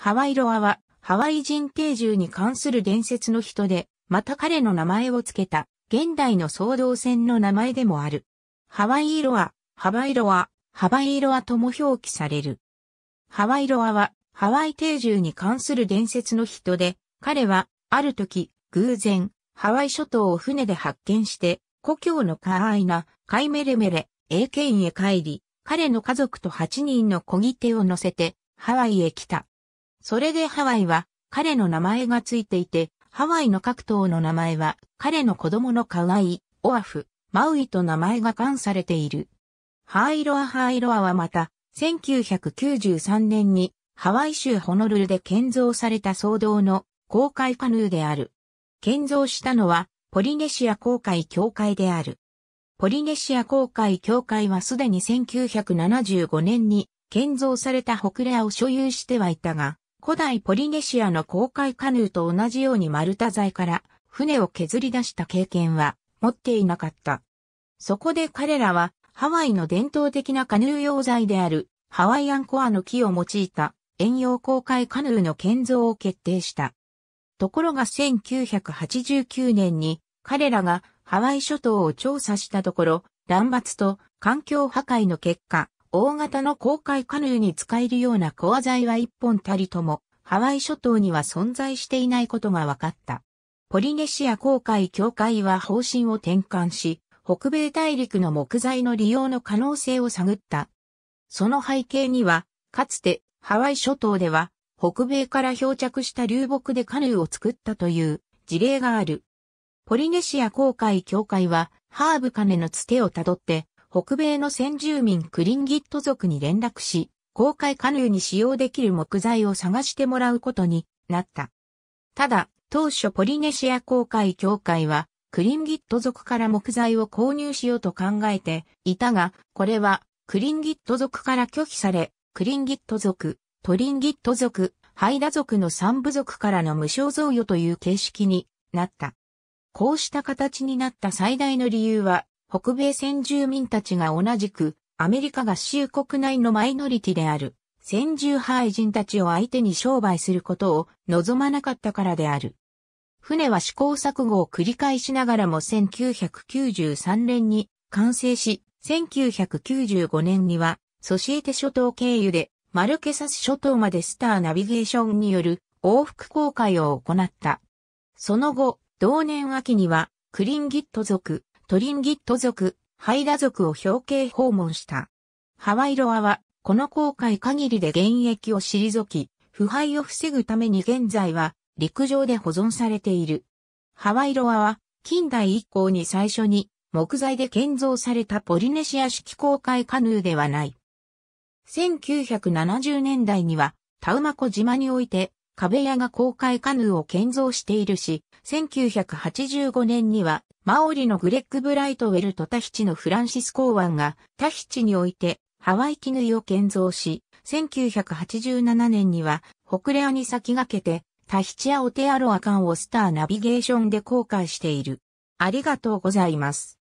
ハワイロアは、ハワイ人定住に関する伝説の人で、また彼の名前を付けた、現代の総動線の名前でもある。ハワイロア、ハワイロア、ハワイロアとも表記される。ハワイロアは、ハワイ定住に関する伝説の人で、彼は、ある時、偶然、ハワイ諸島を船で発見して、故郷のカーアイナ、カイメレメレ、A 県へ帰り、彼の家族と8人の小切手を乗せて、ハワイへ来た。それでハワイは彼の名前がついていて、ハワイの各島の名前は彼の子供のカワイ、オアフ、マウイと名前が冠されている。ハイロアハイロアはまた、1993年にハワイ州ホノルルで建造された騒動の公開カヌーである。建造したのはポリネシア公会協会である。ポリネシア公会協会はすでに1975年に建造されたホクレアを所有してはいたが、古代ポリネシアの航海カヌーと同じように丸太材から船を削り出した経験は持っていなかった。そこで彼らはハワイの伝統的なカヌー用材であるハワイアンコアの木を用いた遠洋航海カヌーの建造を決定した。ところが1989年に彼らがハワイ諸島を調査したところ、乱伐と環境破壊の結果、大型の航海カヌーに使えるようなコア材は一本たりとも、ハワイ諸島には存在していないことが分かった。ポリネシア航海協会は方針を転換し、北米大陸の木材の利用の可能性を探った。その背景には、かつてハワイ諸島では、北米から漂着した流木でカヌーを作ったという事例がある。ポリネシア航海協会は、ハーブカネのツテをたどって、北米の先住民クリンギット族に連絡し、公開カヌーに使用できる木材を探してもらうことになった。ただ、当初ポリネシア公開協会は、クリンギット族から木材を購入しようと考えていたが、これはクリンギット族から拒否され、クリンギット族、トリンギット族、ハイダ族の三部族からの無償贈与という形式になった。こうした形になった最大の理由は、北米先住民たちが同じく、アメリカ合衆国内のマイノリティである、先住廃人たちを相手に商売することを望まなかったからである。船は試行錯誤を繰り返しながらも1993年に完成し、1995年にはソシエテ諸島経由でマルケサス諸島までスターナビゲーションによる往復航海を行った。その後、同年秋にはクリンギット族トリンギット族、ハイラ族を表敬訪問した。ハワイロアは、この航海限りで現役を退き、腐敗を防ぐために現在は、陸上で保存されている。ハワイロアは、近代以降に最初に、木材で建造されたポリネシア式航海カヌーではない。1970年代には、タウマコ島において、壁屋が公開カヌーを建造しているし、1985年には、マオリのグレッグ・ブライトウェルとタヒチのフランシス・コーワンが、タヒチにおいて、ハワイキヌイを建造し、1987年には、北レアに先駆けて、タヒチア・オテアロアカンをスターナビゲーションで公開している。ありがとうございます。